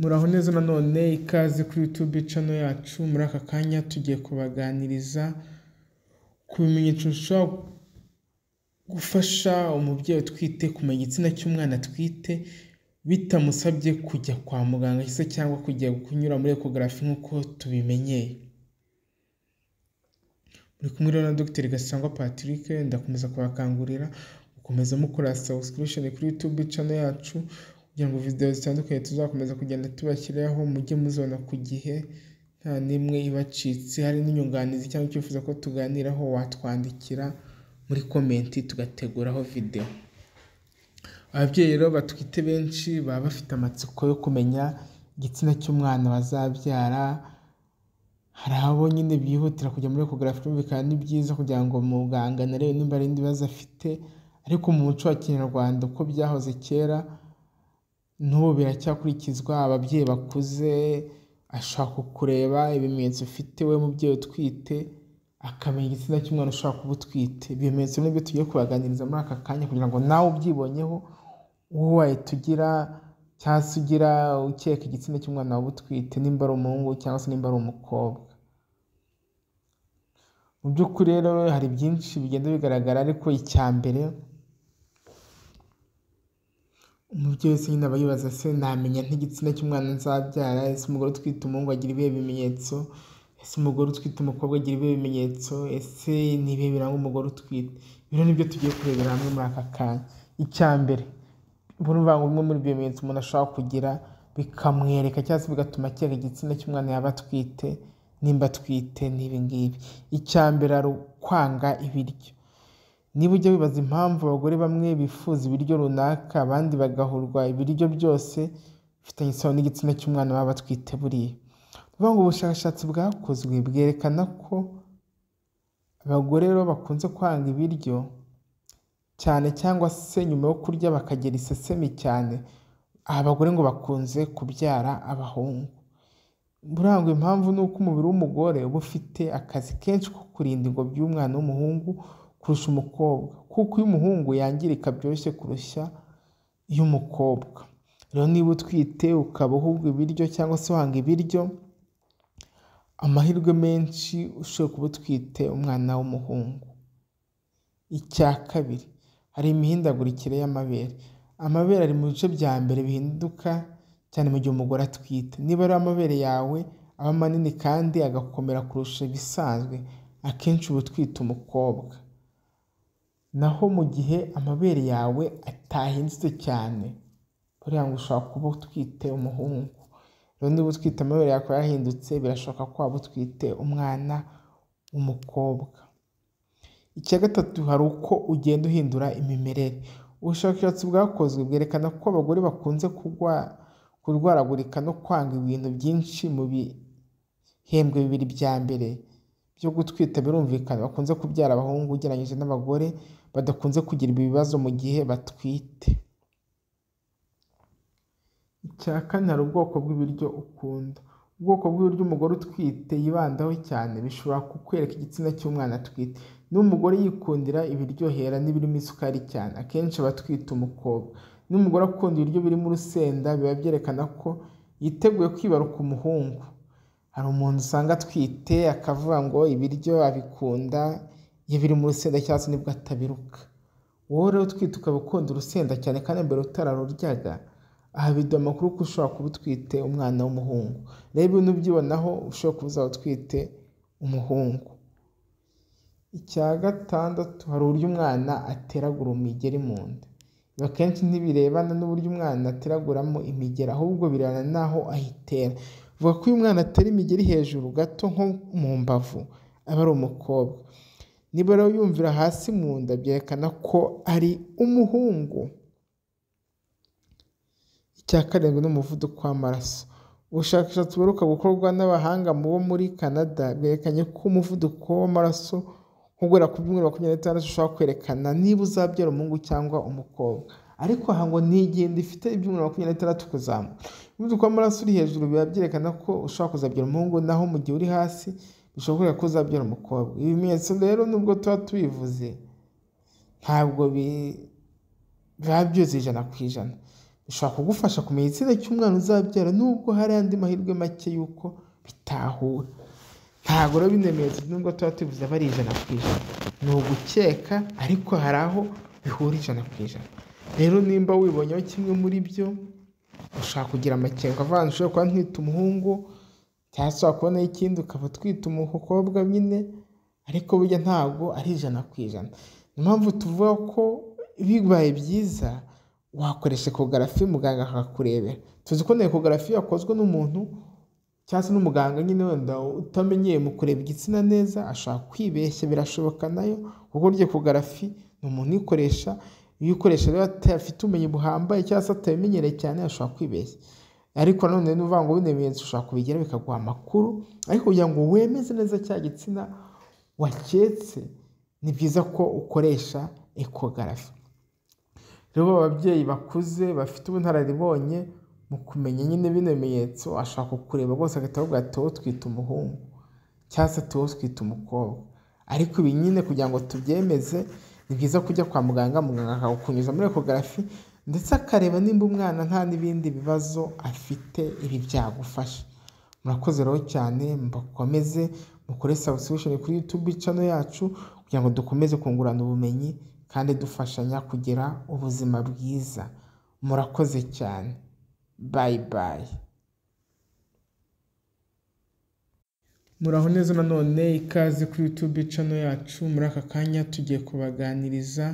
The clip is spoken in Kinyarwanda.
muraho neza nanone ikaze kuri youtube channel yacu muri aka kanya tugiye kubaganiriza ku bimenyetso bishobora gufasha umubyeyi utwite kumenya igitsina cy'umwana atwite bitamusabye kujya kwa muganga se cyangwa kujya kunyura muri ekogarafi nk'uko tubimenyeye muri kumwe na Dr gasangwa patrick ndakomeza kubakangurira gukomeza mukora subscription kuri youtube channel yacu kugira ngo videwo zitandukanye tuzakomeza kugenda tubashyiriraho mujye muzibona ku gihe nta n'imwe ibacitse hari n'inyunganizi cyangwa icyifuzo ko tuganiraho watwandikira muri komenti tugateguraho videwo ababyeyi rero batwite benshi baba bafite amatsiko yo kumenya igitsina cy'umwana bazabyara hari abo nyine bihutira kujya muri ekogarafi bikaba ni byiza kugira ngo muganga narebe niba ari ibibazo afite ariko mu muco wa kinyarwanda uko byahoze kera n'ubu biracyakurikizwa ababyeyi bakuze ashaka kureba ibimenyetso ufite we mubyeyi utwite akamenya igitsina cy'umwana ushaka kuba utwite ibimenyetso n'ibyo tugiye kubaganiriza muri aka kanya kugira ngo nawe ubyibonyeho wowe wahita ugira cyangwa se ugira ukeka igitsina cy'umwana waba utwite nimba ari umuhungu cyangwa se nimba ari umukobwa mu by'ukuri rero hari byinshi bigenda bigaragara ariko icya mbere umubyeyi wese nyine aba yibaza se namenya nk'igitsina cy'umwana nzabyara ese umugore utwite umuhungu agira ibihe bimenyetso ese umugore utwite umukobwa agira ibihe bimenyetso ese ni ibihe biranga umugore utwite bino nibyo tugiye kurebera hamwe muri aka kanya icya mbere urumva ngo bimwe muri ibyo bimenyetso umuntu ashobora kugira bikamwereka cyangwa se bigatuma akeka igitsina cy'umwana yaba atwite nimba atwite nibi ngibi icya mbere ari ukwanga ibiryo niba ujya wibaza impamvu abagore bamwe bifuza ibiryo runaka abandi bagahurwa ibiryo byose bifitanye isano n'igitsina cy'umwana baba batwite buriya ni ngo ubushakashatsi bwakozwe bwerekana ko abagore rero bakunze kwanga ibiryo cyane cyangwa se nyuma yo kurya bakagera isesemi cyane abagore ngo bakunze kubyara abahungu burangwa impamvu ni uko umubiri w'umugore uba ufite akazi kenshi ko kurinda ingobyi y'umwana w'umuhungu kurusha umukobwa kuko iyo umuhungu yangirika byoroshye kurusha iy'umukobwa rero niba utwite ukaba uhubwa ibiryo cyangwa se wanga ibiryo amahirwe menshi ushobora kuba utwite umwana w'umuhungu icya kabiri hari imihindagurikire y'amabere amabere ari mu bice bya mbere bihinduka cyane mu gihe umugore atwite niba ari amabere yawe aba manini kandi agakomera kurusha ibisanzwe akenshi uba utwite umukobwa naho mu gihe amabere yawe atahindutse cyane buriya ngo ushobora kuba utwite umuhungu rero niba utwite amabere yawe yahindutse birashoboka ko waba utwite umwana w'umukobwa icya gatatu hari uko ugenda uhindura imimerere ubushakashatsi bwakozwe bwerekana ko abagore bakunze kurwaragurika no kwanga ibintu byinshi mu bihembwe bibiri bya mbere byo gutwita birumvikana bakunze kubyara abahungu ugereranyije n'abagore badakunze kugira ibibazo mu gihe batwite. Icya kane hari ubwoko bw'ibiryo ukunda. Ubwoko bw'ibiryo umugore utwite yibandaho cyane bishobora kukwereka igitsina cy'umwana atwite. n’umugore umugore yikundira ibiryohera n'ibirimo isukari cyane, akenshi aba atwite umukobwa. numugore umugore akunda ibiryo birimo urusenda, biba byerekana ko yiteguye kwibaruka umuhungu. hari umuntu usanga atwite akavuga ngo ibiryo abikunda iyo biri mu rusenda cyangwa se nibwo atabiruka wowe rero utwite ukaba ukunda urusenda cyane kandi mbere utararuryaga ahabido amakuru ko ushobora kuba utwite umwana w'umuhungu rero ibintu ubyibonaho ushobora kuba uzaba utwite umuhungu icya gatandatu hari uburyo umwana ateragura imigeri mu nda ibi akenshi ntibirebana n'uburyo umwana ateraguramo imigera ahubwo birebana n'aho ayitera Vuga ko uyu mwana atera imigeri hejuru gato nko mu mbavu aba ari umukobwa, niba rero yumvira hasi mu nda byerekana ko ari umuhungu. Icya karindwi ni umuvuduko w'amaraso, ubushakashatsi buheruka gukorwa n'abahanga mu bo muri Canada bwerekanye ko umuvuduko w'amaraso guhera kuri makumyabiri n'itandatu ushobora kwerekana niba uzabyara umuhungu cyangwa umukobwa. ariko aha ngo ni igenda ifite ibyumweru makumyabiri na bitandatu kuzamuka umuvuduko w'amaraso uri hejuru biba byerekana ko ushobora kuzabyara umuhungu naho mu gihe uri hasi bishobora ko uzabyara umukobwa ibimenyetso rero nubwo tuba tubivuze ntabwo biba byuze ijana ku ijana bishobora kugufasha kumenya igitsina cy'umwana uzabyara nubwo hari andi mahirwe make y'uko bitahura ntabwo rero bimenyetso nubwo tuba tubivuze aba ari ijana ku ijana ni ugukeka ariko hari aho bihura ijana ku ijana rero nimba wibonyeho kimwe muri byo ushaka kugira amakenga avanze ushobora kuba mwita umuhungu cyangwa se wakubonaho ikindi ukaba utwita umukobwa nyine ariko burya ntabwo ari ijana ku ijana niyo mpamvu tuvuga ko bibaye byiza wakoresha ekogarafi muganga akakurebera tuzi ko na ekogarafi yakozwe n'umuntu cyangwa se n'umuganga nyine wenda utamenyeye mu kureba igitsina neza ashobora kwibeshya birashoboka nayo kuko ekogarafi ni umuntu uyikoresha iyo ukoresha rero afite ubumenyi buhambaye cyangwa se atabimenyereye cyane ashobora kwibeshya ariko nanone ni uvuga ngo bino bimenyetso ushobora kubigira bikaguha amakuru ariko kugira ngo wemeze neza cya gitsina waketse ni byiza ko ukoresha ekogarafi rero ababyeyi bakuze bafite ubunararibonye mu kumenya nyine bino bimenyetso ashobora kukureba rwose agahita avuga ati wowe twita umuhungu cyangwa se ati twita umukobwa ariko ibi nyine kugira ngo tubyemeze ni byiza kujya kwa muganga muganga akagukunyuza muri ekogarafi ndetse akareba nimba umwana nta n'ibindi bibazo afite ibi byagufasha murakoze rero cyane mukomeze mukore sabusibushoni kuri yutubu cano yacu kugira ngo dukomeze kungurana ubumenyi kandi dufashanya kugira ubuzima bwiza murakoze cyane bayi bayi muraho neza nanone ikaze kuri yutube cano yacu muri aka kanya tugiye kubaganiriza